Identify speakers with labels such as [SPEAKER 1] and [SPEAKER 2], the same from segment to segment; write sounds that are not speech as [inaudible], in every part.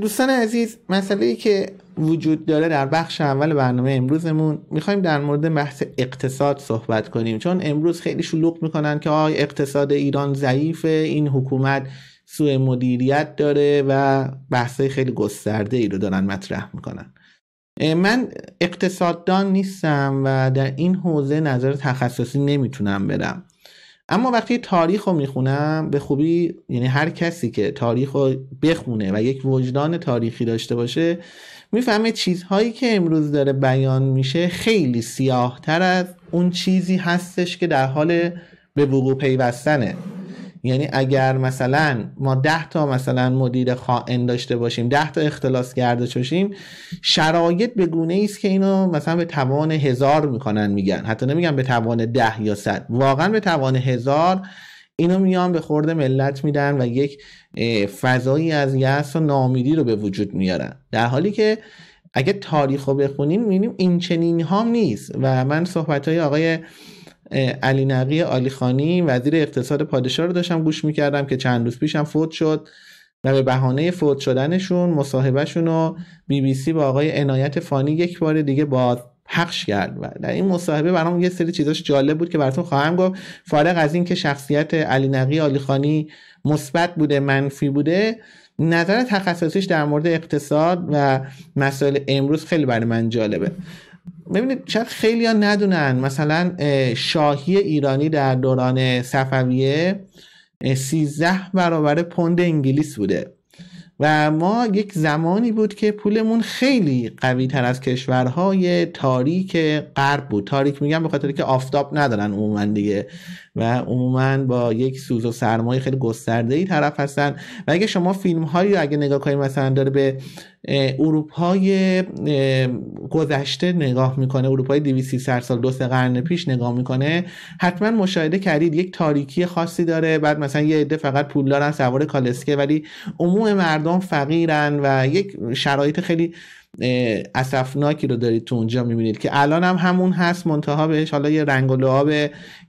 [SPEAKER 1] دوستان عزیز مسئله ای که وجود داره در بخش اول برنامه امروزمون میخوایم در مورد بحث اقتصاد صحبت کنیم چون امروز خیلی شلوغ میکنن که آی اقتصاد ایران ضعیفه این حکومت سوء مدیریت داره و بحث خیلی گسترده ای رو دارن مطرح میکنن من اقتصاددان نیستم و در این حوزه نظر تخصصی نمیتونم برم اما وقتی تاریخ رو میخونم به خوبی یعنی هر کسی که تاریخ رو بخونه و یک وجدان تاریخی داشته باشه میفهمه چیزهایی که امروز داره بیان میشه خیلی سیاهتر از اون چیزی هستش که در حال به وقوع پیوستنه یعنی اگر مثلا ما ده تا مثلا مدیر خائن داشته باشیم ده تا اختلاس کرده باشیم شرایط به گونه است که اینو مثلا به توان هزار میکنن میگن حتی نمیگن به توان ده یا صد. واقعا به توان هزار اینو میان به خورد ملت میدن و یک فضایی از یأس و نامیدی رو به وجود میارن در حالی که اگه تاریخ رو بخونیم میبینیم این چنین هم نیست و من صحبت های آقای علی نقی علی خانی وزیر اقتصاد پادشاه رو داشتم گوش میکردم که چند روز پیشم فوت شد و به بهانه فوت شدنشون مصاحبهشون رو بی بی سی با آقای عنایت فانی یک بار دیگه باز پخش کرد و در این مصاحبه برام یه سری چیزاش جالب بود که براتون خواهم گفت فارغ از اینکه شخصیت علی نقی علی خانی مثبت بوده منفی بوده نظر تخصصیش در مورد اقتصاد و مسائل امروز خیلی برای من جالبه ببینید شاید خیلی ها ندونن مثلا شاهی ایرانی در دوران صفویه 13 برابر پوند انگلیس بوده و ما یک زمانی بود که پولمون خیلی قوی تر از کشورهای تاریک غرب بود تاریک میگم به خاطر که آفتاب ندارن عموما دیگه و عموما با یک سوز و سرمایه خیلی گسترده ای طرف هستن و اگه شما فیلم هایی اگه نگاه کنید مثلا داره به اروپای گذشته نگاه میکنه اروپای سر سال دو سه قرن پیش نگاه میکنه حتما مشاهده کردید یک تاریکی خاصی داره بعد مثلا یه عده فقط پول دارن سوار کالسکه ولی عموم مردم فقیرن و یک شرایط خیلی اسفناکی رو دارید تو اونجا میبینید که الان هم همون هست منتها بهش حالا یه رنگ و لعاب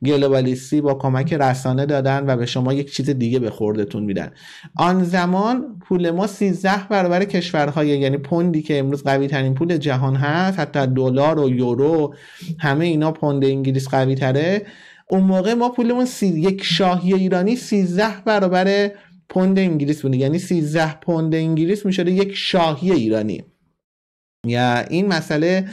[SPEAKER 1] گلوبالیستی با کمک رسانه دادن و به شما یک چیز دیگه به خوردتون میدن آن زمان پول ما 13 برابر کشورهای یعنی پوندی که امروز قوی ترین پول جهان هست حتی دلار و یورو همه اینا پوند انگلیس قوی تره اون موقع ما پولمون سی... یک شاهی ایرانی 13 برابر پوند انگلیس بوده یعنی 13 پوند انگلیس میشده یک شاهی ایرانی یا این مسئله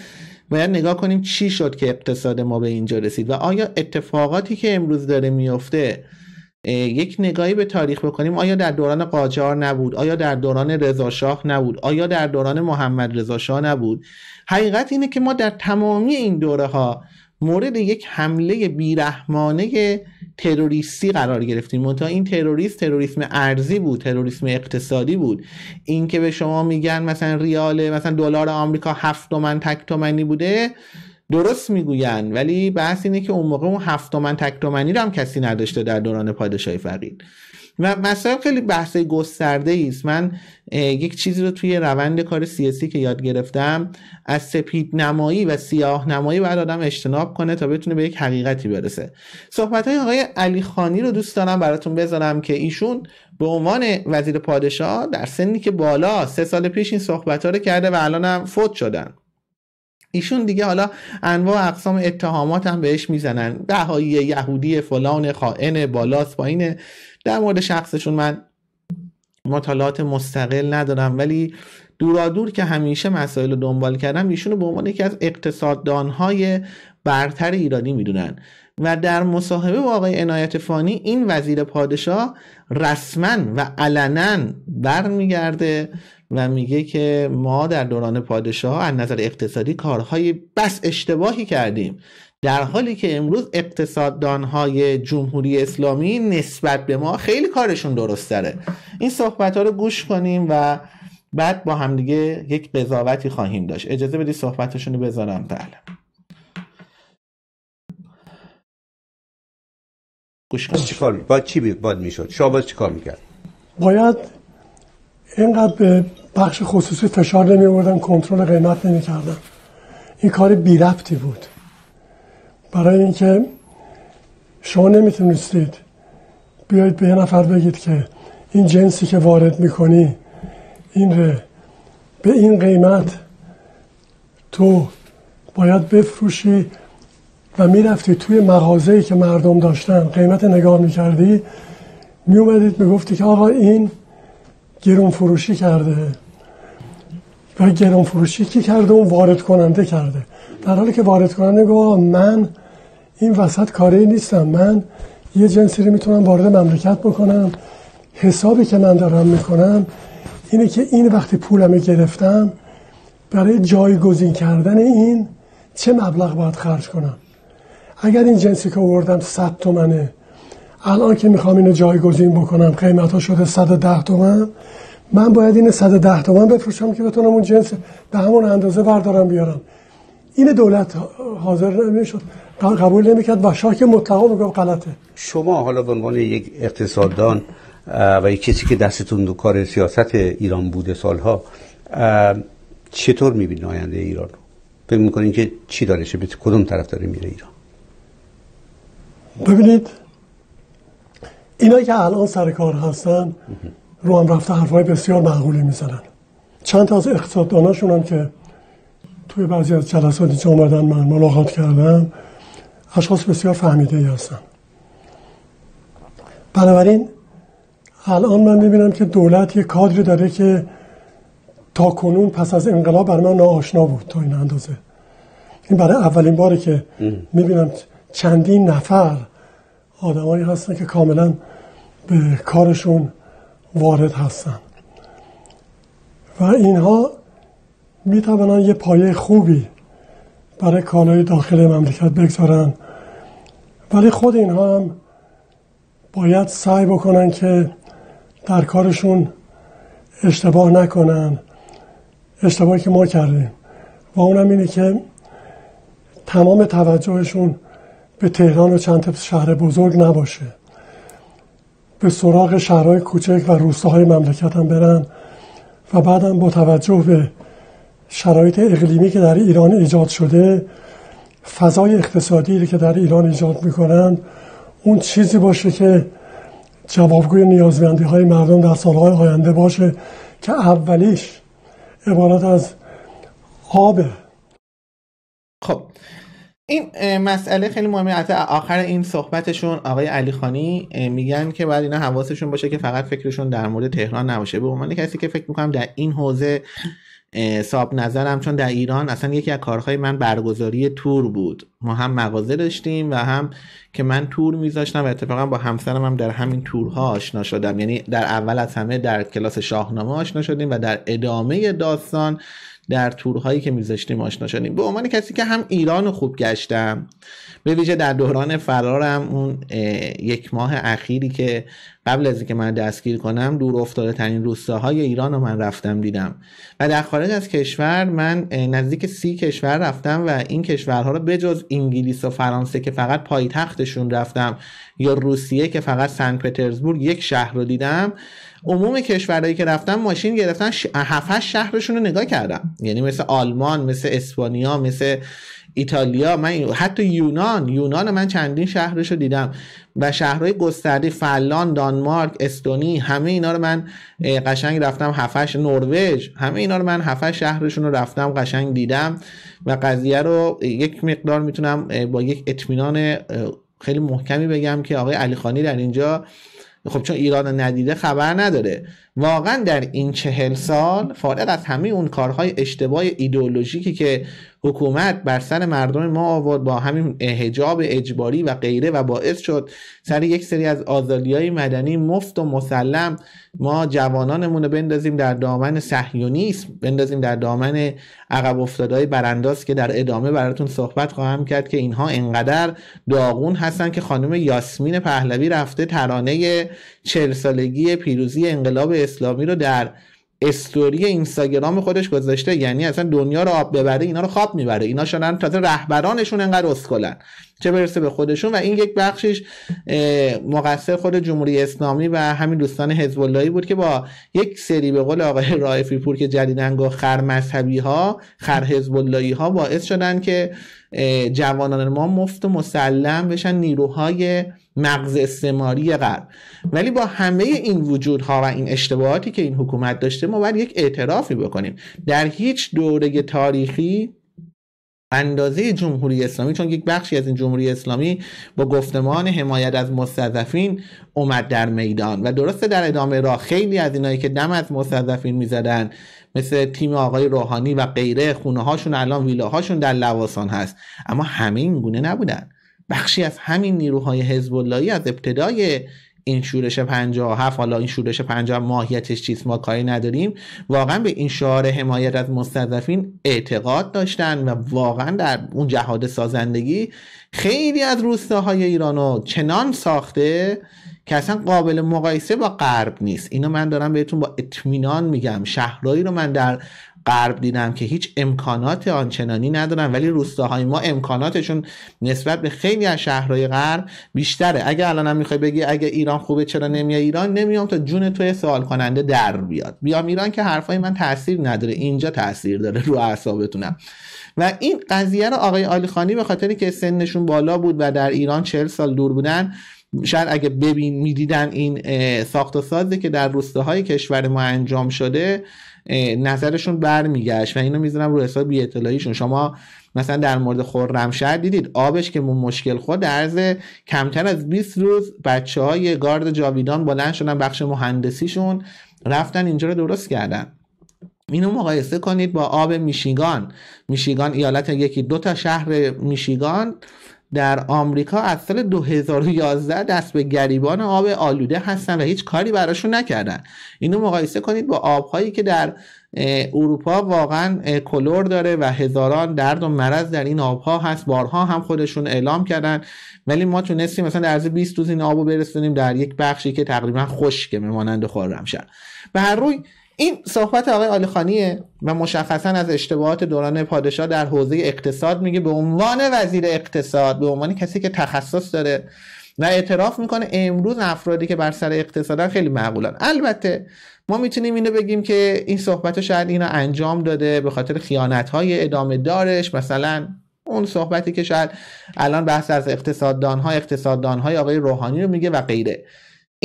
[SPEAKER 1] باید نگاه کنیم چی شد که اقتصاد ما به اینجا رسید و آیا اتفاقاتی که امروز داره میفته یک نگاهی به تاریخ بکنیم آیا در دوران قاجار نبود آیا در دوران رضاشاه نبود آیا در دوران محمد رضا نبود حقیقت اینه که ما در تمامی این دوره ها مورد یک حمله بیرحمانه تروریستی قرار گرفتیم منتها این تروریست تروریسم ارزی بود تروریسم اقتصادی بود این که به شما میگن مثلا ریال مثلا دلار آمریکا هفت تومن تک تومنی بوده درست میگوین ولی بحث اینه که اون موقع اون هفت تومن تک تومنی رو هم کسی نداشته در دوران پادشاهی فقید و مسائل خیلی بحث گسترده است من یک چیزی رو توی روند کار سیاسی که یاد گرفتم از سپید نمایی و سیاه نمایی آدم اجتناب کنه تا بتونه به یک حقیقتی برسه صحبت های آقای علی خانی رو دوست دارم براتون بذارم که ایشون به عنوان وزیر پادشاه در سنی که بالا سه سال پیش این صحبت ها رو کرده و الانم فوت شدن ایشون دیگه حالا انواع اقسام اتهامات هم بهش میزنن دهایی یهودی فلان خائن بالاست اینه در مورد شخصشون من مطالعات مستقل ندارم ولی دورادور که همیشه مسائل رو دنبال کردم ایشون رو به عنوان یکی از اقتصاددانهای برتر ایرانی میدونن و در مصاحبه با آقای عنایت فانی این وزیر پادشاه رسما و علنا برمیگرده و میگه که ما در دوران پادشاه از نظر اقتصادی کارهای بس اشتباهی کردیم در حالی که امروز های جمهوری اسلامی نسبت به ما خیلی کارشون درست داره این صحبت ها رو گوش کنیم و بعد با همدیگه یک قضاوتی خواهیم داشت اجازه بدید صحبتشون رو بذارم بله گوش کنیم چیکار باید چی باید میشد شما باید چیکار میکرد
[SPEAKER 2] باید اینقدر به بخش خصوصی فشار نمی کنترل قیمت نمی این کار بی بود برای اینکه شما نمیتونستید بیایید به یه نفر بگید که این جنسی که وارد میکنی این ره به این قیمت تو باید بفروشی و میرفتی توی مغازه‌ای که مردم داشتن قیمت نگاه میکردی میومدید میگفتی که آقا این گرون فروشی کرده و گرون فروشی کی کرده اون وارد کننده کرده در حالی که وارد کننده گفت من این وسط کاری نیستم من یه جنسی رو میتونم وارد مملکت بکنم حسابی که من دارم میکنم اینه که این وقتی پولم گرفتم برای جایگزین کردن این چه مبلغ باید خرج کنم اگر این جنسی که آوردم 100 تومنه الان که میخوام اینو جایگزین بکنم قیمت شده 110 تومن من باید این 110 تومن بفروشم که بتونم اون جنس به همون اندازه بردارم بیارم این دولت حاضر نمیشد قبول نمیکرد و شاک مطلقا میگفت غلطه
[SPEAKER 1] شما حالا به عنوان یک اقتصاددان و یک کسی که دستتون دو کار سیاست ایران بوده سالها چطور میبینید آینده ایران رو فکر میکنین که چی داره به کدوم طرف داره میره ایران
[SPEAKER 2] ببینید اینا که الان سر کار هستن رو هم رفته حرفای بسیار معقولی میزنن چند تا از اقتصادداناشون هم که توی بعضی از جلساتی که آمدن من ملاقات کردم اشخاص بسیار فهمیده ای هستن بنابراین الان من میبینم که دولت یه کادری داره که تا کنون پس از انقلاب بر من ناآشنا بود تا این اندازه این برای اولین باره که میبینم چندین نفر آدمایی هستن که کاملا به کارشون وارد هستن و اینها می توانند یه پایه خوبی برای کالای داخل مملکت بگذارن ولی خود اینها هم باید سعی بکنن که در کارشون اشتباه نکنن اشتباهی که ما کردیم و اونم اینه که تمام توجهشون به تهران و چند شهر بزرگ نباشه به سراغ شهرهای کوچک و روستاهای مملکت هم برن و بعدم با توجه به شرایط اقلیمی که در ایران ایجاد شده فضای اقتصادی که در ایران ایجاد میکنند اون چیزی باشه که جوابگوی نیازمندی های مردم در سالهای آینده باشه که اولیش عبارت از آبه
[SPEAKER 1] خب این مسئله خیلی مهمه از آخر این صحبتشون آقای علی خانی میگن که باید اینا حواسشون باشه که فقط فکرشون در مورد تهران نباشه به عنوان کسی که فکر میکنم در این حوزه ساب نظرم چون در ایران اصلا یکی از کارهای من برگزاری تور بود ما هم مغازه داشتیم و هم که من تور میذاشتم و اتفاقا با همسرم هم در همین تورها آشنا شدم یعنی در اول از همه در کلاس شاهنامه آشنا شدیم و در ادامه داستان در تورهایی که میذاشتیم آشنا شدیم به عنوان کسی که هم ایران خوب گشتم به ویژه در دوران فرارم اون یک ماه اخیری که قبل از اینکه من دستگیر کنم دور افتاده ترین روستاهای ایران رو من رفتم دیدم و در خارج از کشور من نزدیک سی کشور رفتم و این کشورها رو بجز انگلیس و فرانسه که فقط پایتختشون رفتم یا روسیه که فقط سن پترزبورگ یک شهر رو دیدم عموم کشورهایی که رفتم ماشین گرفتن 7 هشت شهرشون رو نگاه کردم یعنی مثل آلمان مثل اسپانیا مثل ایتالیا من حتی یونان یونان من چندین شهرش رو دیدم و شهرهای گسترده فلان دانمارک استونی همه اینا رو من قشنگ رفتم هفش نروژ همه اینا رو من هفش شهرشون رو رفتم قشنگ دیدم و قضیه رو یک مقدار میتونم با یک اطمینان خیلی محکمی بگم که آقای خانی در اینجا خب چون ایران ندیده خبر نداره واقعا در این چهل سال فارغ از همه اون کارهای اشتباه ایدئولوژیکی که حکومت بر سر مردم ما آورد با همین هجاب اجباری و غیره و باعث شد سر یک سری از آزالی های مدنی مفت و مسلم ما جوانانمون رو بندازیم در دامن صهیونیسم بندازیم در دامن عقب افتادهای برانداز که در ادامه براتون صحبت خواهم کرد که اینها انقدر داغون هستن که خانم یاسمین پهلوی رفته ترانه چهل سالگی پیروزی انقلاب اسلامی رو در استوری اینستاگرام خودش گذاشته یعنی اصلا دنیا رو آب ببره اینا رو خواب میبره اینا شدن تازه رهبرانشون انقدر اسکلن چه برسه به خودشون و این یک بخشش مقصر خود جمهوری اسلامی و همین دوستان حزب بود که با یک سری به قول آقای رائفی پور که جدیدن و خر مذهبی ها خر حزب ها باعث شدن که جوانان ما مفت و مسلم بشن نیروهای مغز استعماری غرب ولی با همه این وجودها و این اشتباهاتی که این حکومت داشته ما باید یک اعترافی بکنیم در هیچ دوره تاریخی اندازه جمهوری اسلامی چون یک بخشی از این جمهوری اسلامی با گفتمان حمایت از مستضعفین اومد در میدان و درسته در ادامه راه خیلی از اینایی که دم از مستضعفین میزدن مثل تیم آقای روحانی و غیره خونه هاشون الان ویلاهاشون در لواسان هست اما همه این گونه نبودن بخشی از همین نیروهای حزب اللهی از ابتدای این شورش 57 حالا این شورش 50 ماهیتش چیز ما کاری نداریم واقعا به این شعار حمایت از مستضعفین اعتقاد داشتن و واقعا در اون جهاد سازندگی خیلی از روستاهای ایرانو چنان ساخته که اصلا قابل مقایسه با غرب نیست اینو من دارم بهتون با اطمینان میگم شهرهایی رو من در غرب دیدم که هیچ امکانات آنچنانی ندارن ولی روستاهای ما امکاناتشون نسبت به خیلی از شهرهای غرب بیشتره اگه الان هم میخوای بگی اگه ایران خوبه چرا نمیای ایران نمیام تا جون توی سوال کننده در بیاد بیام ایران که حرفای من تاثیر نداره اینجا تاثیر داره رو اعصابتونم و این قضیه رو آقای آلیخانی به خاطر که سنشون بالا بود و در ایران چهل سال دور بودن شاید اگه ببین میدیدن این ساخت و سازه که در روستاهای کشور ما انجام شده نظرشون برمیگشت و اینو میذارم رو حساب بی اطلاعیشون شما مثلا در مورد خرمشهر دیدید آبش که مشکل خود در عرض کمتر از 20 روز بچه های گارد جاویدان بلند شدن بخش مهندسیشون رفتن اینجا رو درست کردن اینو مقایسه کنید با آب میشیگان میشیگان ایالت یکی دو تا شهر میشیگان در آمریکا از سال 2011 دست به گریبان آب آلوده هستن و هیچ کاری براشون نکردن اینو مقایسه کنید با آبهایی که در اروپا واقعا کلور داره و هزاران درد و مرض در این آبها هست بارها هم خودشون اعلام کردن ولی ما تونستیم مثلا در عرض 20 روز این آبو برسونیم در یک بخشی که تقریبا خشک مانند شد به هر روی این صحبت آقای آلیخانیه، و مشخصا از اشتباهات دوران پادشاه در حوزه اقتصاد میگه به عنوان وزیر اقتصاد به عنوان کسی که تخصص داره و اعتراف میکنه امروز افرادی که بر سر اقتصادن خیلی معقولن البته ما میتونیم اینو بگیم که این صحبت شاید اینو انجام داده به خاطر خیانت های ادامه دارش مثلا اون صحبتی که شاید الان بحث از اقتصاددان ها اقتصاددان های آقای روحانی رو میگه و غیره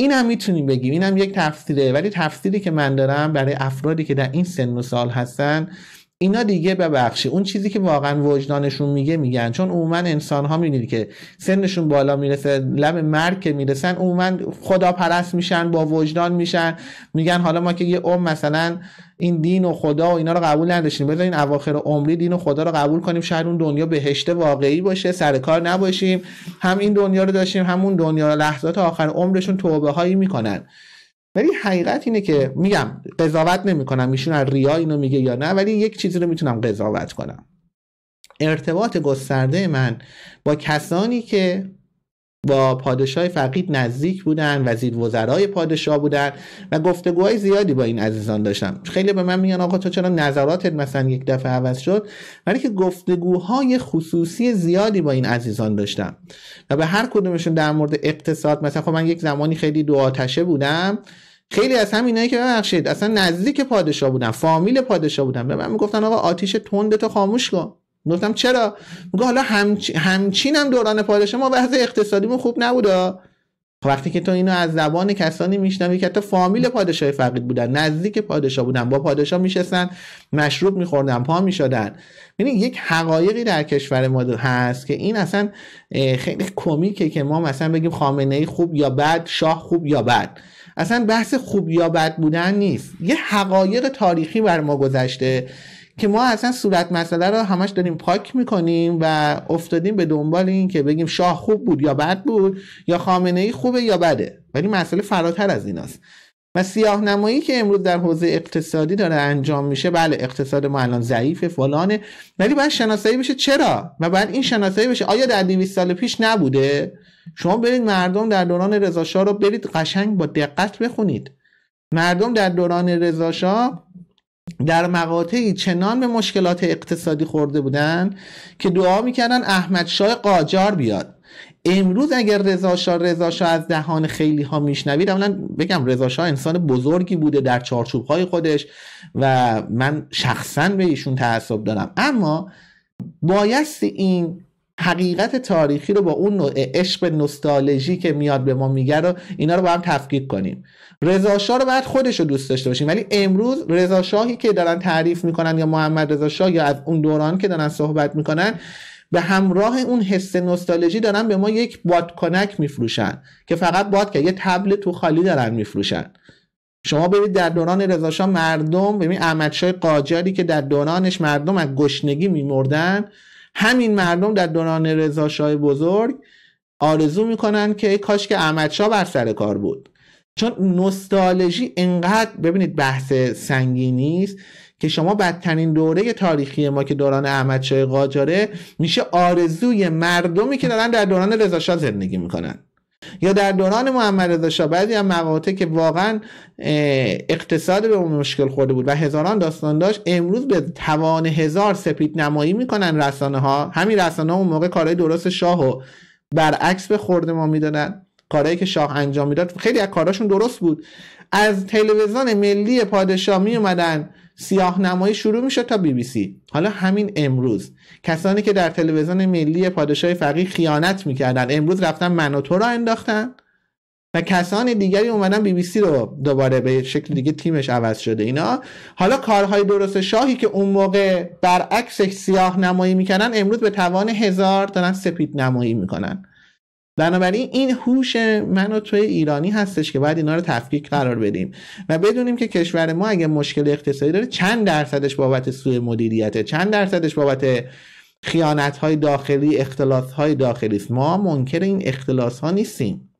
[SPEAKER 1] این هم میتونیم بگیم این هم یک تفسیره ولی تفسیری که من دارم برای افرادی که در این سن و سال هستن اینا دیگه ببخشی اون چیزی که واقعا وجدانشون میگه میگن چون عموما انسان ها میبینید که سنشون بالا میرسه لب مرگ که میرسن عموما خدا پرست میشن با وجدان میشن میگن حالا ما که یه عمر مثلا این دین و خدا و اینا رو قبول نداشتیم بذارین اواخر عمری دین و خدا رو قبول کنیم شاید اون دنیا بهشته واقعی باشه سر کار نباشیم هم این دنیا رو داشتیم همون دنیا لحظات آخر عمرشون توبه هایی میکنن ولی حقیقت اینه که میگم قضاوت نمیکنم ایشون از ریا اینو میگه یا نه ولی یک چیزی رو میتونم قضاوت کنم ارتباط گسترده من با کسانی که با پادشاه فقید نزدیک بودن وزیر وزرای پادشاه بودن و گفتگوهای زیادی با این عزیزان داشتم خیلی به من میگن آقا تو چرا نظراتت مثلا یک دفعه عوض شد ولی که گفتگوهای خصوصی زیادی با این عزیزان داشتم و به هر کدومشون در مورد اقتصاد مثلا خب من یک زمانی خیلی دو آتشه بودم خیلی از همینایی که ببخشید اصلا نزدیک پادشاه بودن فامیل پادشاه بودم به من میگفتن آقا آتیش تند تو خاموش کن گفتم چرا میگه حالا همچ... همچین هم دوران پادشاه ما وضع اقتصادیمون خوب نبودا خب وقتی که تو اینو از زبان کسانی میشنوی که حتی فامیل پادشاه فقید بودن نزدیک پادشاه بودن با پادشاه میشستن مشروب میخوردن پا میشدن یعنی یک حقایقی در کشور ما هست که این اصلا خیلی کمیکه که ما مثلا بگیم خامنه ای خوب یا بد شاه خوب یا بد اصلا بحث خوب یا بد بودن نیست یه حقایق تاریخی بر ما گذشته که ما اصلا صورت مسئله رو همش داریم پاک میکنیم و افتادیم به دنبال این که بگیم شاه خوب بود یا بد بود یا خامنه ای خوبه یا بده ولی مسئله فراتر از ایناست و سیاه نمایی که امروز در حوزه اقتصادی داره انجام میشه بله اقتصاد ما الان ضعیفه فلانه ولی باید شناسایی بشه چرا و بعد این شناسایی بشه آیا در 200 سال پیش نبوده شما برید مردم در دوران رضا رو برید قشنگ با دقت بخونید مردم در دوران رضا در مقاطعی چنان به مشکلات اقتصادی خورده بودن که دعا میکردن احمد شاه قاجار بیاد امروز اگر رضا شاه رضا شاه از دهان خیلی ها میشنوید اولا بگم رضا شاه انسان بزرگی بوده در چارچوب های خودش و من شخصا به ایشون تعصب دارم اما بایست این حقیقت تاریخی رو با اون نوع عشق نوستالژی که میاد به ما میگه رو اینا رو با هم تفکیک کنیم رضا شاه رو باید خودش رو دوست داشته باشیم ولی امروز رضا شاهی که دارن تعریف میکنن یا محمد رضا شاه یا از اون دوران که دارن صحبت میکنن به همراه اون حس نوستالژی دارن به ما یک بادکنک میفروشن که فقط باد که یه تبل تو خالی دارن میفروشن شما ببینید در دوران رضاشاه مردم ببین احمدشاه قاجاری که در دورانش مردم از گشنگی میمردن همین مردم در دوران رضاشاه بزرگ آرزو میکنن که کاش که احمدشاه بر سر کار بود چون نوستالژی انقدر ببینید بحث سنگینی است که شما بدترین دوره تاریخی ما که دوران احمدشاه قاجاره میشه آرزوی مردمی که دارن در دوران رضاشاه زندگی میکنن یا در دوران محمد رضا شاه بعضی از مقاطع که واقعا اقتصاد به اون مشکل خورده بود و هزاران داستان داشت امروز به توان هزار سپید نمایی میکنن رسانه ها همین رسانه ها اون موقع کارهای درست شاه شاهو برعکس به خورده ما میدادن کارهایی که شاه انجام میداد خیلی از کاراشون درست بود از تلویزیون ملی پادشاه می اومدن سیاه نمایی شروع میشه تا بی بی سی حالا همین امروز کسانی که در تلویزیون ملی پادشاه فقیه خیانت میکردن امروز رفتن من را انداختن و کسان دیگری اومدن بی بی سی رو دوباره به شکل دیگه تیمش عوض شده اینا حالا کارهای درست شاهی که اون موقع برعکس سیاه نمایی میکنن امروز به توان هزار دارن سپید نمایی میکنن بنابراین این هوش من و توی ایرانی هستش که باید اینا رو تفکیک قرار بدیم و بدونیم که کشور ما اگه مشکل اقتصادی داره چند درصدش بابت سوء مدیریته چند درصدش بابت خیانت های داخلی اختلاس های داخلی است ما منکر این اختلاس ها نیستیم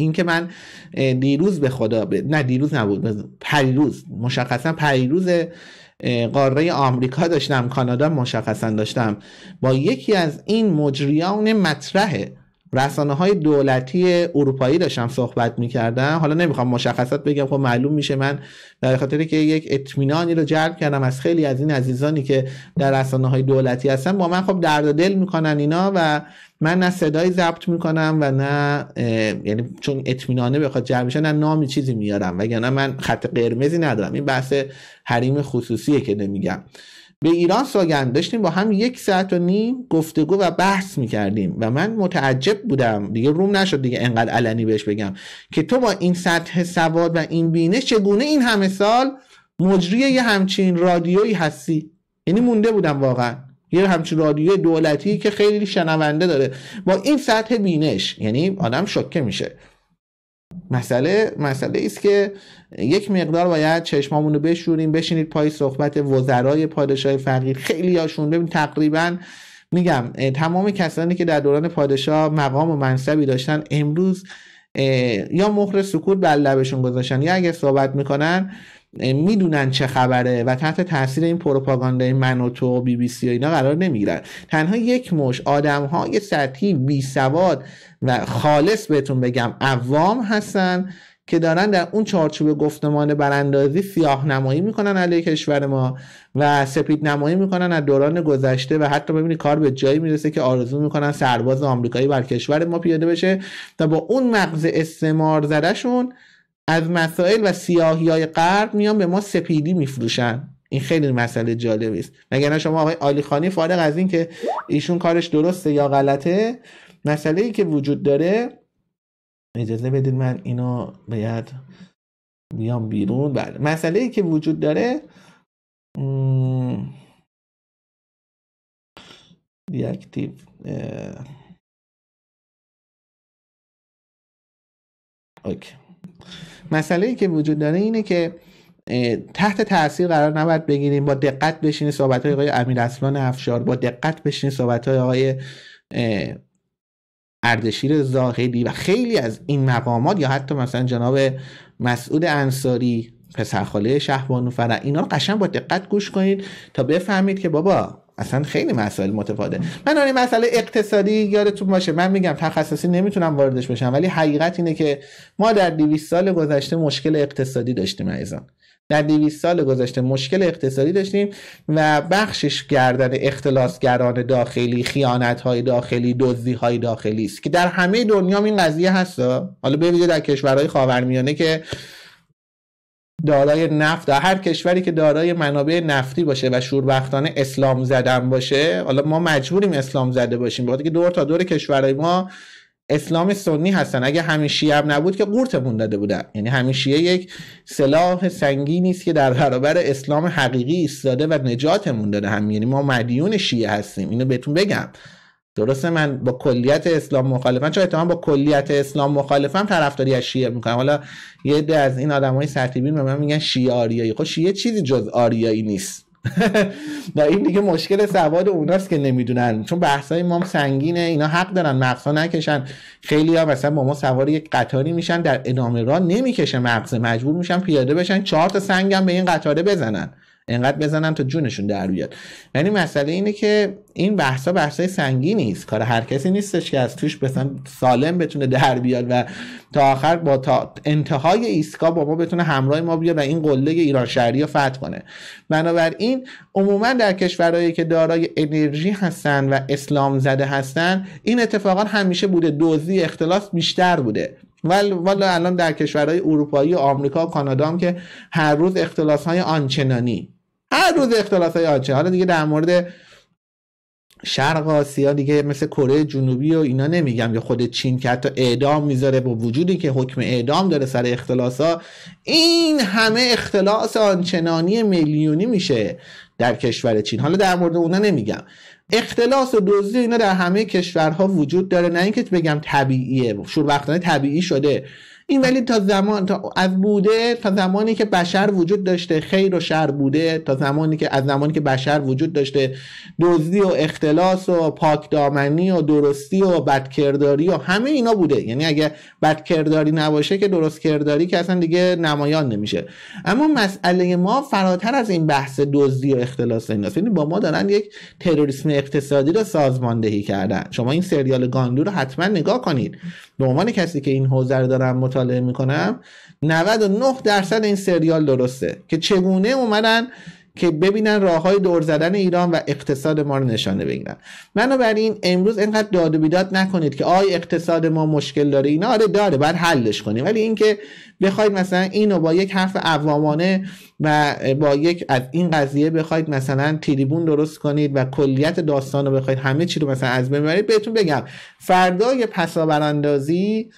[SPEAKER 1] این که من دیروز به خدا ب... نه دیروز نبود پریروز مشخصا پریروز قاره آمریکا داشتم کانادا مشخصا داشتم با یکی از این مجریان مطرحه. رسانه های دولتی اروپایی داشتم صحبت میکردم حالا نمیخوام مشخصات بگم خب معلوم میشه من در خاطر که یک اطمینانی رو جلب کردم از خیلی از این عزیزانی که در رسانه های دولتی هستن با من خب درد دل میکنن اینا و من نه صدایی ضبط میکنم و نه یعنی چون اطمینانه بخواد جلب میشه نه نامی چیزی میارم وگرنه من خط قرمزی ندارم این بحث حریم خصوصیه که نمیگم به ایران سوگند داشتیم با هم یک ساعت و نیم گفتگو و بحث میکردیم و من متعجب بودم دیگه روم نشد دیگه انقدر علنی بهش بگم که تو با این سطح سواد و این بینش چگونه این همه سال مجری یه همچین رادیویی هستی یعنی مونده بودم واقعا یه همچین رادیوی دولتی که خیلی شنونده داره با این سطح بینش یعنی آدم شکه میشه مسئله مسئله است که یک مقدار باید رو بشوریم بشینید پای صحبت وزرای پادشاه فقیر خیلی هاشون ببین تقریبا میگم تمام کسانی که در دوران پادشاه مقام و منصبی داشتن امروز یا مهر سکوت بر لبشون گذاشتن یا اگه صحبت میکنن میدونن چه خبره و تحت تاثیر این پروپاگاندای من و تو و بی بی سی و اینا قرار نمیگیرن تنها یک مش آدم های سطحی بی سواد و خالص بهتون بگم عوام هستن که دارن در اون چارچوب گفتمان براندازی سیاه نمایی میکنن علیه کشور ما و سپید نمایی میکنن از دوران گذشته و حتی ببینید کار به جایی میرسه که آرزو میکنن سرباز آمریکایی بر کشور ما پیاده بشه تا با اون مغز استعمار زدهشون از مسائل و سیاهی های غرب میان به ما سپیدی میفروشن این خیلی مسئله جالبی است مگر شما آقای آلی خانی فارغ از این که ایشون کارش درسته یا غلطه مسئله ای که وجود داره اجازه بدید من اینو باید بیام بیرون بله مسئله ای که وجود داره دیاکتیو اوکی مسئله ای که وجود داره اینه که تحت تاثیر قرار نباید بگیریم با دقت بشین صحبت های آقای امیر اصلان افشار با دقت بشین صحبت های آقای اردشیر زاهدی و خیلی از این مقامات یا حتی مثلا جناب مسعود انصاری پسرخاله شهبانو فرع اینا رو قشنگ با دقت گوش کنید تا بفهمید که بابا اصلا خیلی مسائل متفاوته من اون مسئله اقتصادی یادتون باشه من میگم تخصصی نمیتونم واردش بشم ولی حقیقت اینه که ما در 200 سال گذشته مشکل اقتصادی داشتیم عزیزان در 200 سال گذشته مشکل اقتصادی داشتیم و بخشش گردن اختلاسگران داخلی خیانت های داخلی دزدی های داخلی است که در همه دنیا این قضیه هست حالا به در کشورهای خاورمیانه که دارای نفت هر کشوری که دارای منابع نفتی باشه و شوربختانه اسلام زدن باشه حالا ما مجبوریم اسلام زده باشیم باید که دور تا دور کشورهای ما اسلام سنی هستن اگه همین شیعه هم نبود که قورتمون داده بودن یعنی همین شیعه یک سلاح سنگی نیست که در برابر اسلام حقیقی ایستاده و نجاتمون داده هم یعنی ما مدیون شیعه هستیم اینو بهتون بگم درسته من با کلیت اسلام مخالفم چون اتهام با کلیت اسلام مخالفم طرفداری از شیعه میکنم حالا یه ده از این آدمای سرتیبین به من میگن شیعه آریایی خب شیعه چیزی جز آریایی نیست و [laughs] این دیگه مشکل سواد اوناست که نمیدونن چون بحثای ما سنگینه اینا حق دارن مغزا نکشن خیلی ها مثلا با ما سوار یک قطاری میشن در ادامه را نمیکشه مغز مجبور میشن پیاده بشن چهار تا سنگم به این قطاره بزنن انقدر بزنن تا جونشون در بیاد یعنی مسئله اینه که این بحثا بحثای سنگینی است کار هر کسی نیستش که از توش بسن سالم بتونه در بیاد و تا آخر با تا انتهای ایسکا با ما بتونه همراه ما بیاد و این قله ایران شهری رو فتح کنه بنابراین عموما در کشورهایی که دارای انرژی هستن و اسلام زده هستن این اتفاقا همیشه بوده دوزی اختلاس بیشتر بوده ول والا الان در کشورهای اروپایی و آمریکا و کانادا که هر روز اختلاس های آنچنانی هر روز اختلاف های آچه حالا دیگه در مورد شرق آسیا دیگه مثل کره جنوبی و اینا نمیگم یا خود چین که حتی اعدام میذاره با وجودی که حکم اعدام داره سر اختلاس ها این همه اختلاس آنچنانی میلیونی میشه در کشور چین حالا در مورد اونا نمیگم اختلاس و دزدی اینا در همه کشورها وجود داره نه اینکه بگم طبیعیه شوربختانه طبیعی شده این ولی تا زمان تا از بوده تا زمانی که بشر وجود داشته خیر و شر بوده تا زمانی که از زمانی که بشر وجود داشته دزدی و اختلاس و پاکدامنی و درستی و بدکرداری و همه اینا بوده یعنی اگه بدکرداری نباشه که درست کرداری که اصلا دیگه نمایان نمیشه اما مسئله ما فراتر از این بحث دزدی و اختلاس ایناست یعنی با ما دارن یک تروریسم اقتصادی رو سازماندهی کردن شما این سریال گاندو رو حتما نگاه کنید به عنوان کسی که این حوزه رو مطالعه میکنم 99 درصد این سریال درسته که چگونه اومدن که ببینن راه های دور زدن ایران و اقتصاد ما رو نشانه بگیرن این امروز اینقدر داد و بیداد نکنید که آی اقتصاد ما مشکل داره اینا آره داره باید حلش کنیم ولی اینکه بخواید مثلا اینو با یک حرف عوامانه و با یک از این قضیه بخواید مثلا تریبون درست کنید و کلیت داستان رو بخواید همه چی رو مثلا از بین ببرید بهتون بگم فردای پسابراندازی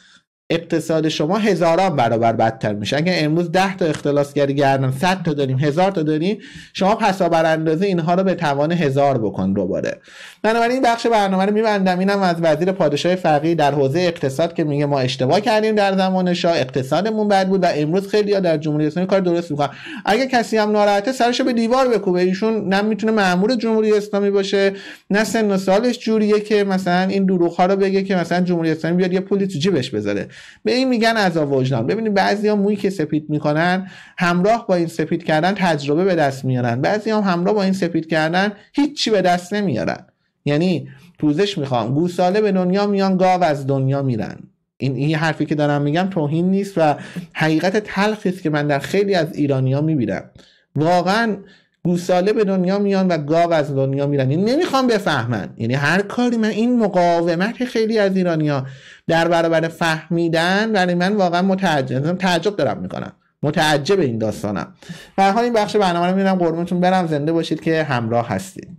[SPEAKER 1] اقتصاد شما هزاران برابر بدتر میشه اگر امروز ده تا اختلاسگری گردن صد تا داریم هزار تا داریم شما پسا اندازه اینها رو به توان هزار بکن دوباره بنابراین این بخش برنامه رو می‌بندم اینم از وزیر پادشاه فقی در حوزه اقتصاد که میگه ما اشتباه کردیم در زمان شاه اقتصادمون بد بود و امروز خیلی ها در جمهوری اسلامی کار درست میکنن اگه کسی هم ناراحته سرش به دیوار بکوبه ایشون نه میتونه مأمور جمهوری اسلامی باشه نه سن و سالش جوریه که مثلا این دروغ‌ها رو بگه که مثلا جمهوری اسلامی بیاد یه پولی تو جیبش بذاره به این میگن عذاب وجدان ببینید بعضیا موی که سپید میکنن همراه با این سپید کردن تجربه به دست میارن بعضی هم همراه با این سپید کردن هیچی به دست نمیارن یعنی پوزش میخوام گوساله به دنیا میان گاو از دنیا میرن این این حرفی که دارم میگم توهین نیست و حقیقت تلخی است که من در خیلی از ایرانیا میبینم واقعا گوساله به دنیا میان و گاو از دنیا میرن این نمیخوام بفهمن یعنی هر کاری من این مقاومت خیلی از ایرانیا در برابر فهمیدن برای من واقعا متعجبم تعجب دارم میکنم متعجب این داستانم و حال این بخش برنامه رو میبینم قربونتون برم زنده باشید که همراه هستید